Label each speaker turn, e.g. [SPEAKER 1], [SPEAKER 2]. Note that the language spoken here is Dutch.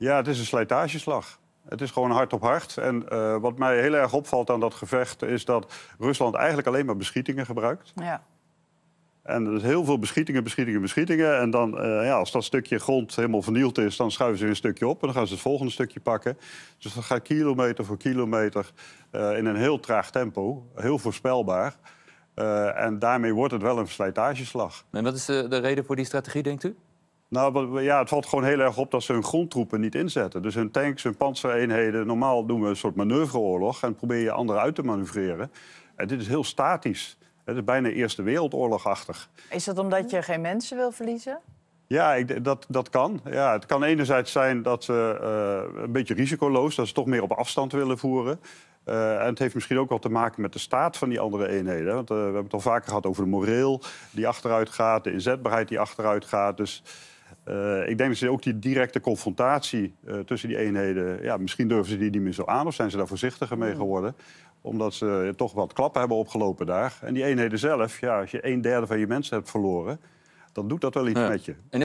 [SPEAKER 1] Ja, het is een slijtageslag. Het is gewoon hard op hart. En eh, wat mij heel erg opvalt aan dat gevecht... is dat Rusland eigenlijk alleen maar beschietingen gebruikt. Ja. En er is heel veel beschietingen, beschietingen, beschietingen. En dan, eh, ja, als dat stukje grond helemaal vernield is... dan schuiven ze een stukje op en dan gaan ze het volgende stukje pakken. Dus dat gaat kilometer voor kilometer eh, in een heel traag tempo. Heel voorspelbaar. en daarmee wordt het wel een slijtageslag.
[SPEAKER 2] En wat is de, de reden voor die strategie, denkt u?
[SPEAKER 1] Nou, ja, het valt gewoon heel erg op dat ze hun grondtroepen niet inzetten. Dus hun tanks, hun panzereenheden, normaal doen we een soort manoeuvreoorlog... en probeer je anderen uit te manoeuvreren. En dit is heel statisch. Het is bijna Eerste Wereldoorlogachtig.
[SPEAKER 3] Is dat omdat je geen mensen wil verliezen?
[SPEAKER 1] Ja, ik, dat, dat kan. Ja, het kan enerzijds zijn dat ze eh, een beetje risicoloos... dat ze toch meer op afstand willen voeren. Eh, en het heeft misschien ook wel te maken met de staat van die andere eenheden. Want eh, we hebben het al vaker gehad over de moreel die achteruit gaat... de inzetbaarheid die achteruit gaat. Dus eh, ik denk dat ze ook die directe confrontatie eh, tussen die eenheden... Ja, misschien durven ze die niet meer zo aan of zijn ze daar voorzichtiger mee geworden. Omdat ze eh, toch wat klappen hebben opgelopen daar. En die eenheden zelf, ja, als je een derde van je mensen hebt verloren... dan doet dat wel iets met je.